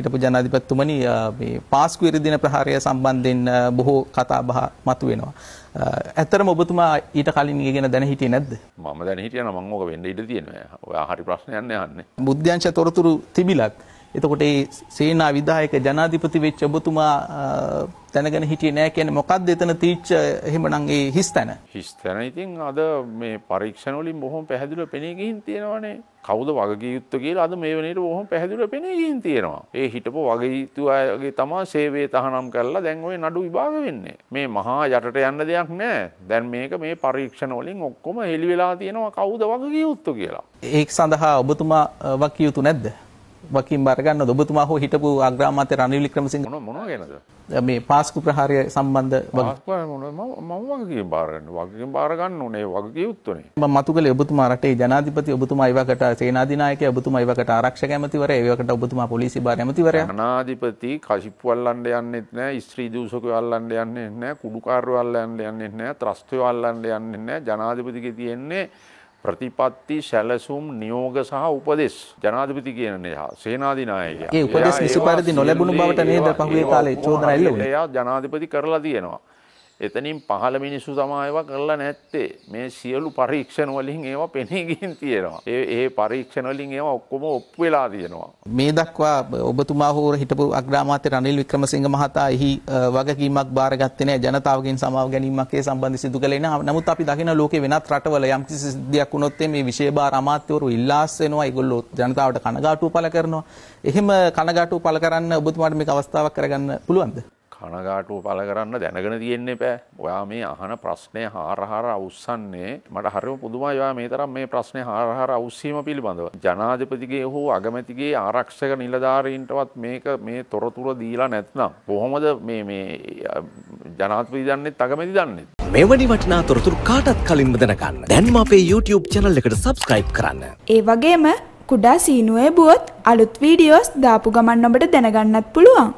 හිටපු ජනාධිපතිතුමනි මේ පාස්කු ඉරිදින ප්‍රහාරය සම්බන්ධයෙන් බොහෝ කතා බහ මතුවෙනවා. ඇත්තටම ඔබතුමා ඊට කලින් ඉගෙන දැන හිටියේ නැද්ද? මම දැන හිටියා නම් මම ඕක වෙන්න ඉඩ තියෙනවා. ඔයා හරි ප්‍රශ්නයක් නෑන්නේ. බුද්ධ්‍යංශ තොරතුරු තිබිලත් එතකොට ඒ සේනා විධායක ජනාධිපති වෙච්ච ඔබතුමා දැනගෙන හිටියේ නෑ කියන්නේ මොකක්ද එතන තීච්ච එහෙමනම් ඒ හිස්තැන? හිස්තැන ඉතින් අද මේ පරීක්ෂණ වලින් බොහොම පැහැදිලිව පෙනී ගිහින් තියෙනවානේ. කවුද වගකී යුත්ත කියලා අද මේ වෙනේට බොහොම පැහැදිලිව පෙනී ගිහින් තියෙනවා. ඒ හිටපු වගකීතු අයගේ තමා සේවයේ තහනම් කරලා දැන් ওই නඩු විභාග වෙන්නේ. මේ මහා යටට යන්න දෙයක් නෑ. දැන් මේක මේ පරීක්ෂණ වලින් ඔක්කොම හෙලි වෙලා තියෙනවා කවුද වගකී යුත්ත කියලා. ඒක සඳහා ඔබතුමා වගකී යුතු නැද්ද? වකින් බාරගන්න ඔබතුමා හෝ හිටපු අග්‍රාමාත්‍ය රනිල් වික්‍රමසිංහ මොන මොනවා ගැනද මේ පාස්කු ප්‍රහාරය සම්බන්ධ මම වගකීම් බාරගන්න වගකීම් බාරගන්න ඕනේ වගකීමුත්තුනේ මම මතු කළේ ඔබතුමා රටේ ජනාධිපති ඔබතුමා ඉවකට සේනාධිනායකය ඔබතුමා ඉවකට ආරක්ෂක ඇමතිවරය ඒවකට ඔබතුමා පොලිසි භාර ඇමතිවරය ජනාධිපති කෂිප්පු අල්ලන්න යන්නෙත් නැහැ ස්ත්‍රී දූෂකයෝ අල්ලන්න යන්නෙත් නැහැ කුඩුකාරයෝ අල්ලන්න යන්නෙත් නැහැ ත්‍රස්තයෝ අල්ලන්න යන්නෙත් නැහැ ජනාධිපතිගේ තියෙන්නේ ප්‍රතිපත්ති සැලසුම් නියෝග සහ උපදෙස් ජනාධිපති කියන නිසා සේනාධිනායකයා. ඒ උපදෙස් නිසි පරිදි නොලැබුණු බවට නේද පහුගිය කාලේ චෝදනා එල්ල වුණේ. එයා ජනාධිපති කරලා තියෙනවා. එතනින් පහළ මිනිස්සු සමායව කරලා නැත්තේ මේ සියලු පරීක්ෂණ වලින් ඒවා පෙනීගින් තියෙනවා. ඒ ඒ පරීක්ෂණ වලින් ඒවා ඔක්කොම ඔප්පු වෙලා තියෙනවා. මේ දක්වා ඔබතුමා හෝ හිටපු අග්‍රාමාත්‍ය රනිල් වික්‍රමසිංහ මහතා එහි වගකීමක් බාරගත්තේ නැහැ. ජනතාවගෙන් සමාව ගැනීමක් ඒ සම්බන්ධ සිදු කළේ නැහැ. නමුත් අපි දකින ලෝකේ වෙනත් රටවල යම්කිසි සිද්ධියක් වුණොත් මේ විශේෂ බාර අමාත්‍යවරු ඉල්ලාස් වෙනවා. ඒගොල්ලෝ ජනතාවට කනගාටුව පළ කරනවා. එහෙම කනගාටුව පළ කරන්න ඔබතුමාට මේක අවස්ථාවක් කරගන්න පුළුවන්ද? කනගාටුව පල කරන්න දැනගෙන තියෙන්නේ පෑ ඔයා මේ අහන ප්‍රශ්නය හාරහාර අවස්සන්නේ මට හරිම පුදුමා යා මේ තරම් මේ ප්‍රශ්නය හාරහාර අවස්සීම පිළිබඳව. ජනාධපතිගේ හෝ අගමැතිගේ ආරක්ෂක නිලධාරීන්ටවත් මේක මේ තොරතුර දීලා නැත්නම්. කොහොමද මේ ජනාතපති දන්නෙත් අගමැති දන්නෙත්. මෙවැනි වටිනා තොරතුරු කාටත් කලින්ම දැනගන්න දැන්ම අපේ YouTube චැනල් එකට සබස්ක්‍රයිබ් කරන්න. ඒ වගේම කුඩා සීනුවේ බුවොත් අලුත් වීඩියෝස් දාපු ගමන් ඔබට දැනගන්නත් පුළුවන්.